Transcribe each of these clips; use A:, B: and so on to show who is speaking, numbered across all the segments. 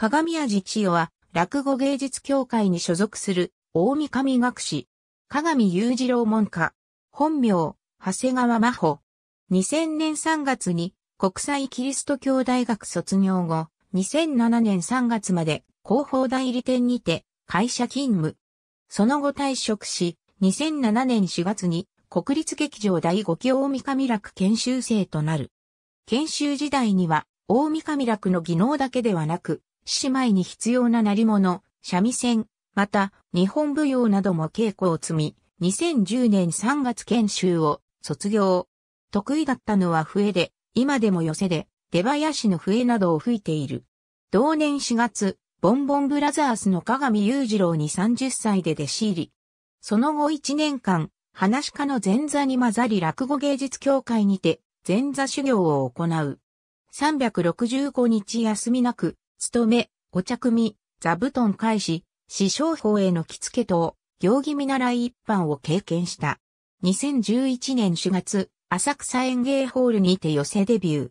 A: 鏡屋寺千代は、落語芸術協会に所属する、大見神学士。鏡雄二郎門下。本名、長谷川真帆。2000年3月に、国際キリスト教大学卒業後、2007年3月まで、広報代理店にて、会社勤務。その後退職し、2007年4月に、国立劇場第5期大見神楽研修生となる。研修時代には、大見神楽の技能だけではなく、姉妹に必要な鳴り物、三味線、また日本舞踊なども稽古を積み、2010年3月研修を卒業。得意だったのは笛で、今でも寄せで、出囃子の笛などを吹いている。同年4月、ボンボンブラザースの鏡雄二郎に30歳で弟子入り。その後1年間、話家の前座に混ざり落語芸術協会にて、前座修行を行う。365日休みなく、務め、お茶組、座布団返し、死傷法への着付け等、行儀見習い一般を経験した。2011年4月、浅草園芸ホールにて寄せデビュー。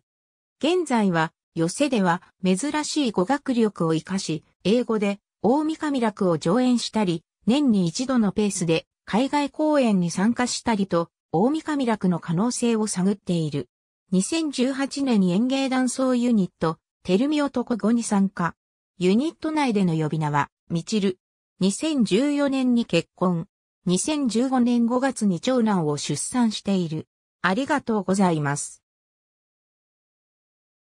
A: 現在は、寄せでは珍しい語学力を活かし、英語で大見神楽を上演したり、年に一度のペースで海外公演に参加したりと、大見神楽の可能性を探っている。2018年に演芸断層ユニット、テルミ男5に参加。ユニット内での呼び名は、ミチル。2014年に結婚。2015年5月に長男を出産している。ありが
B: とうございます。